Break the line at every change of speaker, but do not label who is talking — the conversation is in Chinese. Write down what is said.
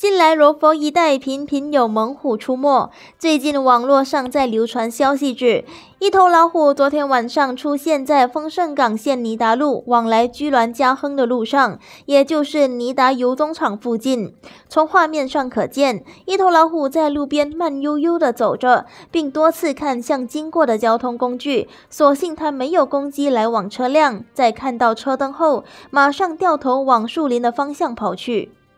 近来罗佛一带频频有猛虎出没。最近网络上在流传消息指，一头老虎昨天晚上出现在丰盛港线尼达路往来居銮加亨的路上，也就是尼达游踪场附近。从画面上可见，一头老虎在路边慢悠悠地走着，并多次看向经过的交通工具。所幸它没有攻击来往车辆，在看到车灯后，马上掉头往树林的方向跑去。